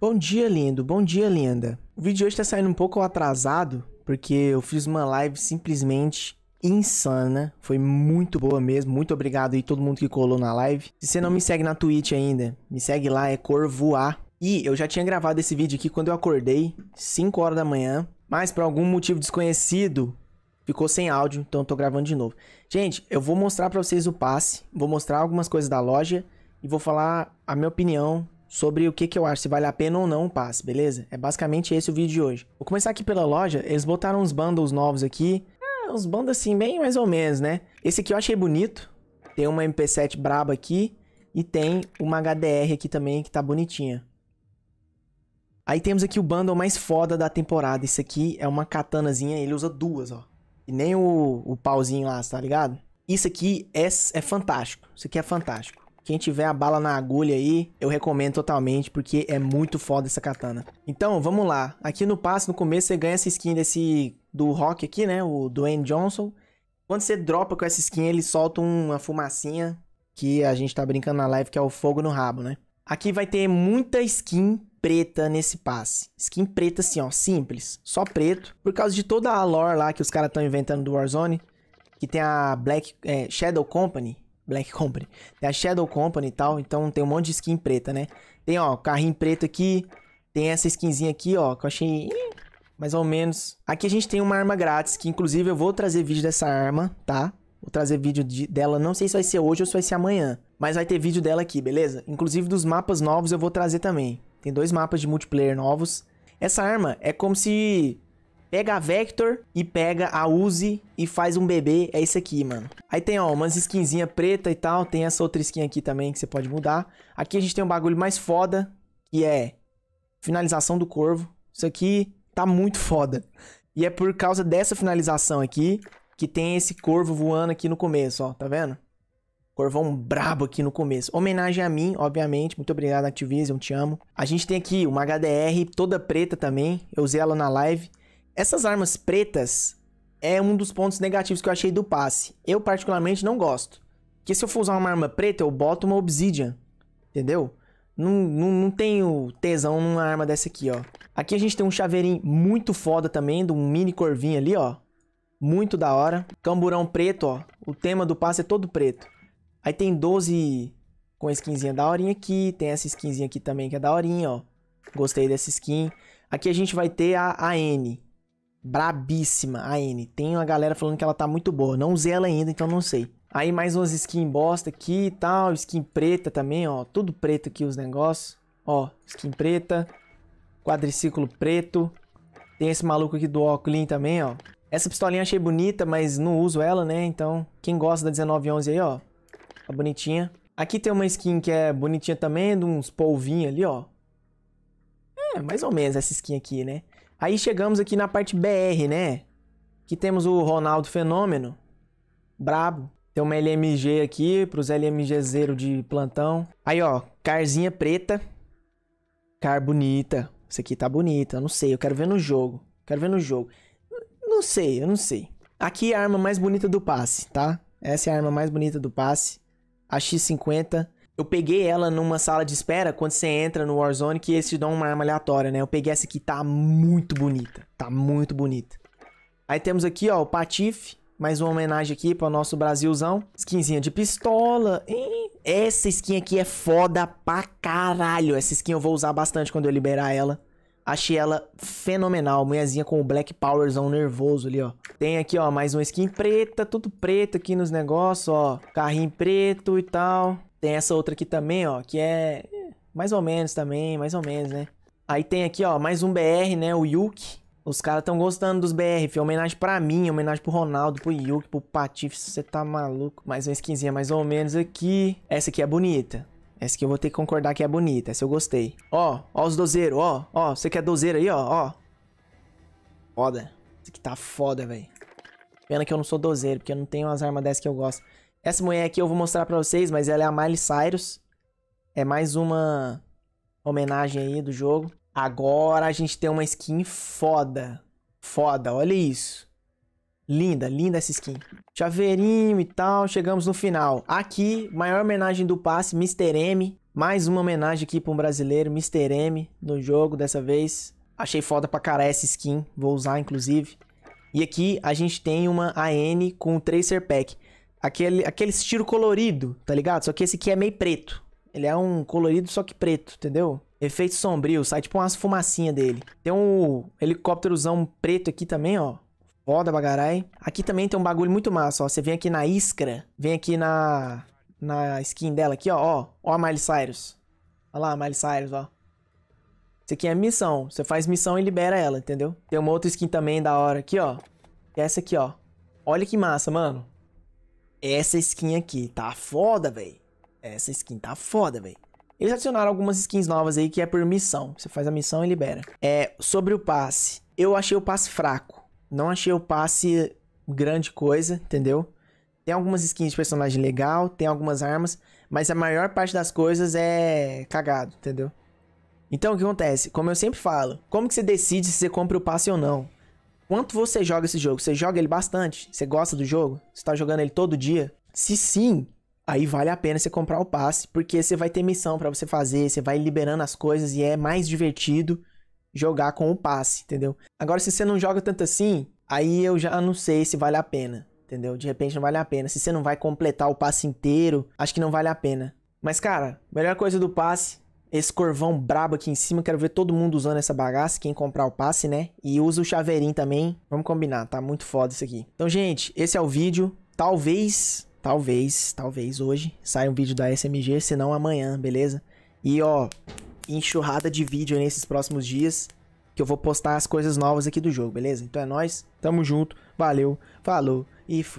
Bom dia, lindo. Bom dia, linda. O vídeo de hoje tá saindo um pouco atrasado, porque eu fiz uma live simplesmente insana. Foi muito boa mesmo. Muito obrigado aí todo mundo que colou na live. Se você não me segue na Twitch ainda, me segue lá, é Corvoar. E eu já tinha gravado esse vídeo aqui quando eu acordei, 5 horas da manhã, mas por algum motivo desconhecido, ficou sem áudio, então eu tô gravando de novo. Gente, eu vou mostrar para vocês o passe, vou mostrar algumas coisas da loja e vou falar a minha opinião sobre o que, que eu acho, se vale a pena ou não o passe, beleza? É basicamente esse o vídeo de hoje. Vou começar aqui pela loja, eles botaram uns bundles novos aqui. Ah, uns bundles assim, bem mais ou menos, né? Esse aqui eu achei bonito, tem uma MP7 braba aqui e tem uma HDR aqui também que tá bonitinha. Aí temos aqui o bundle mais foda da temporada. Isso aqui é uma katanazinha, ele usa duas, ó. E nem o, o pauzinho lá, tá ligado? Isso aqui é, é fantástico. Isso aqui é fantástico. Quem tiver a bala na agulha aí, eu recomendo totalmente, porque é muito foda essa katana. Então, vamos lá. Aqui no passe, no começo, você ganha essa skin desse... Do Rock aqui, né? O Dwayne Johnson. Quando você dropa com essa skin, ele solta uma fumacinha que a gente tá brincando na live, que é o fogo no rabo, né? Aqui vai ter muita skin preta nesse passe. Skin preta assim, ó, simples, só preto. Por causa de toda a lore lá que os caras estão inventando do Warzone, que tem a Black é, Shadow Company, Black Company. Tem a Shadow Company e tal, então tem um monte de skin preta, né? Tem, ó, o carrinho preto aqui. Tem essa skinzinha aqui, ó, que eu achei mais ou menos. Aqui a gente tem uma arma grátis, que inclusive eu vou trazer vídeo dessa arma, tá? Vou trazer vídeo de, dela, não sei se vai ser hoje ou se vai ser amanhã. Mas vai ter vídeo dela aqui, beleza? Inclusive dos mapas novos eu vou trazer também. Tem dois mapas de multiplayer novos. Essa arma é como se Pega a Vector e pega a Uzi e faz um bebê. É isso aqui, mano. Aí tem, ó, umas skinzinha preta e tal. Tem essa outra skin aqui também que você pode mudar. Aqui a gente tem um bagulho mais foda, que é finalização do corvo. Isso aqui tá muito foda. E é por causa dessa finalização aqui que tem esse corvo voando aqui no começo, ó. Tá vendo? Corvão brabo aqui no começo. Homenagem a mim, obviamente. Muito obrigado, Activision. Te amo. A gente tem aqui uma HDR toda preta também. Eu usei ela na live. Essas armas pretas é um dos pontos negativos que eu achei do passe. Eu particularmente não gosto. Porque se eu for usar uma arma preta, eu boto uma Obsidian. Entendeu? Não, não, não tenho tesão numa arma dessa aqui, ó. Aqui a gente tem um chaveirinho muito foda também, de um mini corvinho ali, ó. Muito da hora. Camburão preto, ó. O tema do passe é todo preto. Aí tem 12 com skinzinha da horinha aqui. Tem essa skinzinha aqui também que é da horinha, ó. Gostei dessa skin. Aqui a gente vai ter a AN, Brabíssima, a N. Tem uma galera falando que ela tá muito boa. Não usei ela ainda, então não sei. Aí mais umas skin bosta aqui e tal. Skin preta também, ó. Tudo preto aqui os negócios. Ó, skin preta. Quadriciclo preto. Tem esse maluco aqui do Oclean também, ó. Essa pistolinha achei bonita, mas não uso ela, né? Então, quem gosta da 1911 aí, ó. Tá bonitinha. Aqui tem uma skin que é bonitinha também, de uns polvinhos ali, ó. É, mais ou menos essa skin aqui, né? Aí chegamos aqui na parte BR, né? Que temos o Ronaldo Fenômeno, brabo. Tem uma LMG aqui pros LMG zero de plantão. Aí, ó, carzinha preta. Car bonita. Isso aqui tá bonita, eu não sei, eu quero ver no jogo. Quero ver no jogo. Não sei, eu não sei. Aqui é a arma mais bonita do passe, tá? Essa é a arma mais bonita do passe. A X50. Eu peguei ela numa sala de espera quando você entra no Warzone, que eles te dão uma arma aleatória, né? Eu peguei essa aqui, tá muito bonita. Tá muito bonita. Aí temos aqui, ó, o Patife. Mais uma homenagem aqui para nosso Brasilzão. Skinzinha de pistola. essa skin aqui é foda pra caralho. Essa skin eu vou usar bastante quando eu liberar ela. Achei ela fenomenal. Mulherzinha com o Black Powerzão nervoso ali, ó. Tem aqui, ó, mais uma skin preta. Tudo preto aqui nos negócios, ó. Carrinho preto e tal. Tem essa outra aqui também, ó, que é mais ou menos também, mais ou menos, né? Aí tem aqui, ó, mais um BR, né? O Yuki. Os caras estão gostando dos BR, filho. homenagem pra mim, homenagem pro Ronaldo, pro Yuki, pro Patife, você tá maluco. Mais uma skinzinha mais ou menos aqui. Essa aqui é bonita. Essa aqui eu vou ter que concordar que é bonita, essa eu gostei. Ó, ó os dozeiros, ó, ó, você quer dozeiro aí, ó, ó. Foda. Isso aqui tá foda, velho. Pena que eu não sou dozeiro, porque eu não tenho as armas dessas que eu gosto. Essa mulher aqui eu vou mostrar pra vocês, mas ela é a Miley Cyrus. É mais uma homenagem aí do jogo. Agora a gente tem uma skin foda. Foda, olha isso. Linda, linda essa skin. Chaveirinho e tal, chegamos no final. Aqui, maior homenagem do passe, Mr. M. Mais uma homenagem aqui para um brasileiro, Mr. M, no jogo dessa vez. Achei foda pra caralho essa skin, vou usar inclusive. E aqui a gente tem uma AN com o Tracer Pack aquele, aquele estilo colorido, tá ligado? Só que esse aqui é meio preto. Ele é um colorido, só que preto, entendeu? Efeito sombrio, sai tipo umas fumacinhas dele. Tem um helicópterozão preto aqui também, ó. Foda bagarai Aqui também tem um bagulho muito massa, ó. Você vem aqui na Iskra, vem aqui na, na skin dela aqui, ó. Ó, ó a Miley Cyrus. Olha lá a Miley Cyrus, ó. Isso aqui é missão. Você faz missão e libera ela, entendeu? Tem uma outra skin também da hora aqui, ó. Que é essa aqui, ó. Olha que massa, mano essa skin aqui tá foda, velho. Essa skin tá foda, velho. Eles adicionaram algumas skins novas aí que é por missão. Você faz a missão e libera. É, sobre o passe. Eu achei o passe fraco. Não achei o passe grande coisa, entendeu? Tem algumas skins de personagem legal, tem algumas armas, mas a maior parte das coisas é cagado, entendeu? Então o que acontece? Como eu sempre falo, como que você decide se você compra o passe ou não? Quanto você joga esse jogo? Você joga ele bastante? Você gosta do jogo? Você tá jogando ele todo dia? Se sim, aí vale a pena você comprar o passe, porque você vai ter missão para você fazer, você vai liberando as coisas e é mais divertido jogar com o passe, entendeu? Agora, se você não joga tanto assim, aí eu já não sei se vale a pena, entendeu? De repente não vale a pena. Se você não vai completar o passe inteiro, acho que não vale a pena. Mas, cara, melhor coisa do passe esse corvão brabo aqui em cima. Quero ver todo mundo usando essa bagaça, quem comprar o passe, né? E usa o chaveirinho também. Vamos combinar, tá muito foda isso aqui. Então, gente, esse é o vídeo. Talvez, talvez, talvez hoje saia um vídeo da SMG, se não amanhã, beleza? E, ó, enxurrada de vídeo nesses próximos dias que eu vou postar as coisas novas aqui do jogo, beleza? Então é nóis, tamo junto, valeu, falou e fui.